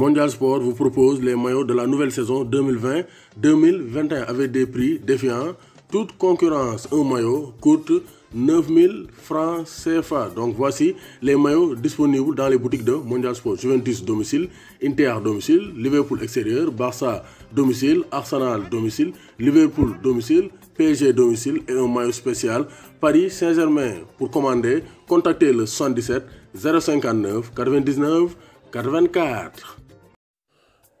Mondial Sport vous propose les maillots de la nouvelle saison 2020-2021 avec des prix défiants toute concurrence. Un maillot coûte 9000 francs CFA. Donc voici les maillots disponibles dans les boutiques de Mondial Sport. Juventus domicile, Inter domicile, Liverpool extérieur, Barça domicile, Arsenal domicile, Liverpool domicile, PSG domicile et un maillot spécial Paris Saint-Germain. Pour commander, contactez le 77 059 99 84.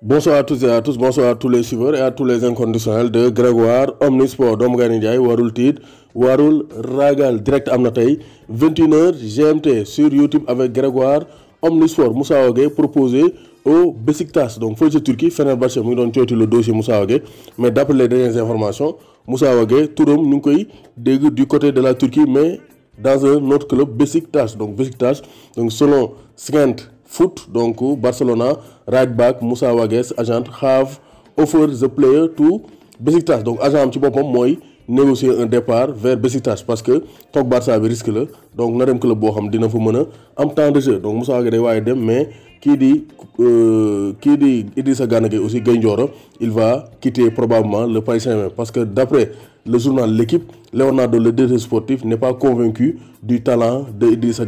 Bonsoir à tous et à tous, bonsoir à tous les suiveurs et à tous les inconditionnels de Grégoire Omnisport d'Omgane warul Tid warul ragal direct à 21h GMT sur YouTube avec Grégoire Omnisport Moussa Oge proposé au Besiktas donc fële Turquie Fenerbahçe nous avons tué le dossier Moussa Oge, mais d'après les dernières informations Moussa Oge, tout le monde koy du côté de la Turquie mais dans un autre club Besiktas donc Besiktas donc selon 50 foot. Donc, Barcelona, right back, Moussa Wagues, agent, have offered the player to Besiktas. Donc, agent, un petit peu moi, négocier un départ vers Besiktas parce que Tok Barça bi risque le, donc na dem club bo xam dina fa meuna a am temps de jeu donc Moussa Wagues day aider dem mais qui dit qui euh, dit Idrissa Ganege, aussi Gueye il va quitter probablement le Paris Saint-Germain parce que d'après le journal L'Équipe Leonardo le directeur sportif n'est pas convaincu du talent de Idrissa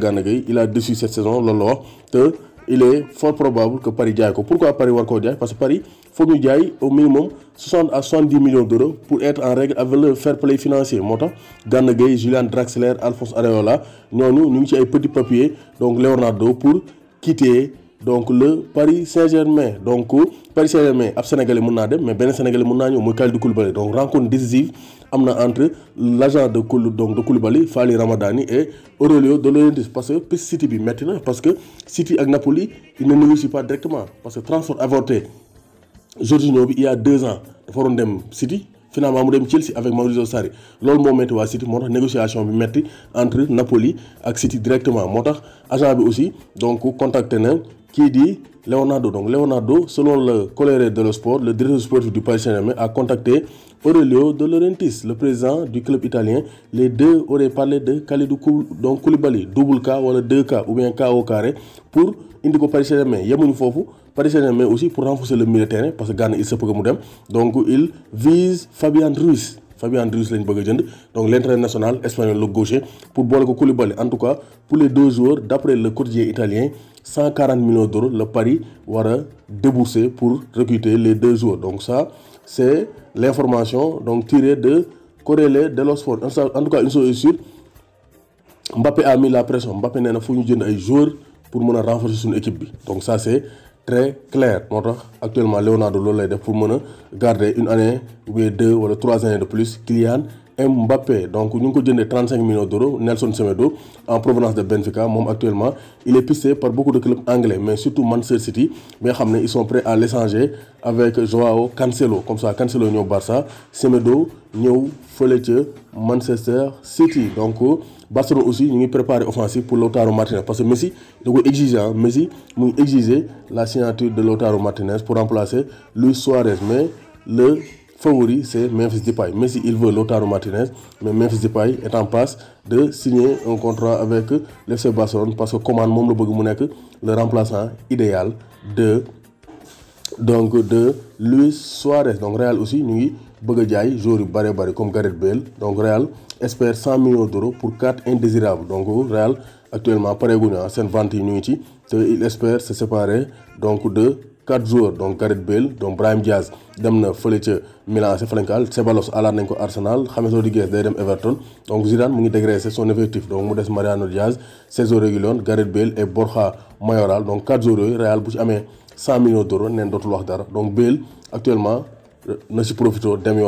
il a déçu cette saison lolo te il est fort probable que Paris gagne. pourquoi Paris va parce que Paris faut nous gagner au minimum 60 à 70 millions d'euros pour être en règle avec le fair play financier financiers Gay, Julian Draxler Alphonse Areola nous nous nous ci ay petits papiers donc Leonardo pour quitter donc le Paris Saint-Germain donc Paris Saint-Germain ab sénégalais mun naa dem mais ben sénégalais mun naa moy mooy Kalidou Koulibaly donc rencontre décisive amna entre l'agent de Koulou donc de Koulibaly Fali Ramadani et Aurelio De Laurentiis parce que City bi metti na parce que City ak Napoli il ne négocie pas directement parce que transfert avorté Jorginho bi il y a deux ans dafa dem City. finalement mu dem Chelsea avec Maurizio Sarri loolu moment metti wa City motax négociation bi metti entre Napoli ak City directement motax agent bi aussi donc contacté na qui dit Leonardo. Donc Leonardo, selon le Colère de le Sport, le directeur sportif du Paris Saint-Germain a contacté Aurelio De Laurentiis, le président du club italien. Les deux auraient parlé de Khalidou donc Koulibaly, double K ou le 2K ou bien K au carré pour Indigo Paris Saint-Germain. Yamoun Fofou, Paris Saint-Germain aussi pour renforcer le milieu de terrain parce que Ghana, il se peut que Donc il vise Fabian Ruiz. Fabien Ruiz l'a donc l'international espagnol le gaucher pour boole en tout cas pour les deux joueurs d'après le courtier italien 140 millions d'euros le pari va débourser pour recruter les deux joueurs donc ça c'est l'information donc tirée de Corélé de l'Osford. en tout cas une chose est sûre Mbappé a mis la pression Mbappé na pas ñu ay joueurs pour renforcer son équipe donc ça c'est très clair actuellement Leonardo loolu est pour garder une année ou deux ou trois années de plus Kylian Mbappé donc ñu avons ko 35 millions d'euros Nelson Semedo en provenance de Benfica actuellement il est pisté par beaucoup de clubs anglais mais surtout Manchester City Mais ils sont prêts à l'échanger avec Joao Cancelo comme ça Cancelo ñeu Barça Semedo ñeu fële Manchester City donc Barcelone aussi nous ngi préparé offensive pour Lautaro Martinez parce que Messi nous exigeons hein. Messi mu la signature de Lautaro Martinez pour remplacer Luis Suarez mais le favori, c'est Memphis Depay. Mais s'il veut Lautaro Martinez, mais Memphis Depay est en passe de signer un contrat avec l'FC Barcelone parce que Coman Mom le le remplaçant idéal de donc de Luis Suarez. Donc Real aussi, nous bëgg jaay joueur comme Gareth Bale donc Real espère 100 millions d'euros pour 4 indésirables donc Real actuellement à ah, seen vente yi ñu ngi il espère se séparer donc de 4 joueurs donc Gareth Bale donc Brahim Diaz dem na Milan c'est Sebalos, Ceballos Arsenal James Rodriguez day Everton donc Zidane mu ngi son effectif donc mu Mariano Diaz jours réguliers, Gareth Bale et Borja Mayoral donc 4 joueurs Real bu ci millions d'euros wax dara donc Bale actuellement euh, na ci profito dem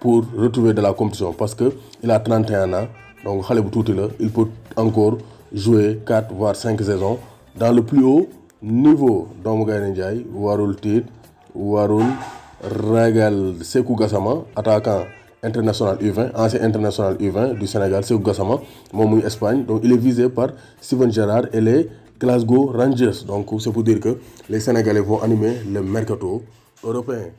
pour retrouver de la compétition parce que il a 31 ans donc il peut encore jouer 4 voire 5 saisons dans le plus haut niveau doomu Gaynde warul Tid, warul ragal Sekou Gassama attaquant international U20 ancien international U20 du Sénégal Sekou Gassama moom Espagne donc il est visé par Steven Gerrard et les Glasgow Rangers donc c'est pour dire que les Sénégalais vont animer le mercato européen